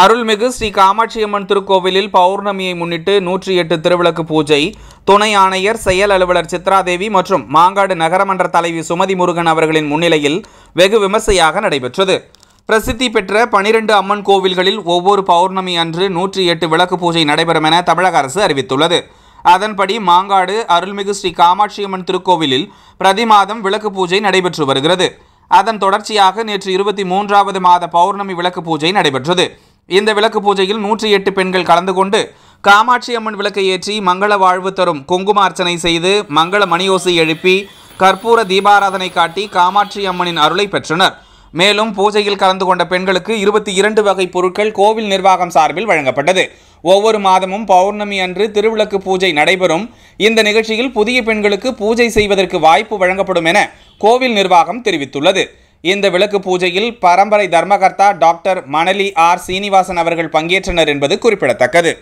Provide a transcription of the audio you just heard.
அருள்மிகு ஸ்ரீ காமாட்சியம்மன் திருக்கோவிலில் பௌர்ணமியை முன்னிட்டு நூற்றி எட்டு திருவிளக்கு பூஜை துணை ஆணையர் செயல் அலுவலர் சித்ராதேவி மற்றும் மாங்காடு நகரமன்ற தலைவி சுமதி முருகன் அவர்களின் முன்னிலையில் வெகு விமர்சையாக நடைபெற்றது பிரசித்தி பெற்ற பனிரெண்டு அம்மன் கோவில்களில் ஒவ்வொரு பௌர்ணமி அன்று நூற்றி எட்டு விளக்கு பூஜை நடைபெறும் என தமிழக அரசு அறிவித்துள்ளது அதன்படி மாங்காடு அருள்மிகு ஸ்ரீ காமாட்சியம்மன் திருக்கோவிலில் பிரதி மாதம் விளக்கு பூஜை நடைபெற்று வருகிறது அதன் தொடர்ச்சியாக நேற்று இருபத்தி மூன்றாவது மாத பௌர்ணமி விளக்கு பூஜை நடைபெற்றது இந்த விளக்கு பூஜையில் நூற்றி எட்டு பெண்கள் கலந்து கொண்டு காமாட்சி அம்மன் விளக்கை ஏற்றி மங்கள வாழ்வு தரும் குங்குமார்ச்சனை செய்து மங்கள மணியோசை எழுப்பி கற்பூர தீபாராதனை காட்டி காமாட்சி அம்மனின் அருளை பெற்றனர் மேலும் பூஜையில் கலந்து கொண்ட பெண்களுக்கு இருபத்தி இரண்டு வகை பொருட்கள் கோவில் நிர்வாகம் சார்பில் வழங்கப்பட்டது ஒவ்வொரு மாதமும் பௌர்ணமி அன்று திருவிளக்கு பூஜை நடைபெறும் இந்த நிகழ்ச்சியில் புதிய பெண்களுக்கு பூஜை செய்வதற்கு வாய்ப்பு வழங்கப்படும் என கோவில் நிர்வாகம் தெரிவித்துள்ளது இந்த விளக்கு பூஜையில் பரம்பரை தர்மகர்த்தா டாக்டர் மணலி ஆர் சீனிவாசன் அவர்கள் பங்கேற்றனர் என்பது குறிப்பிடத்தக்கது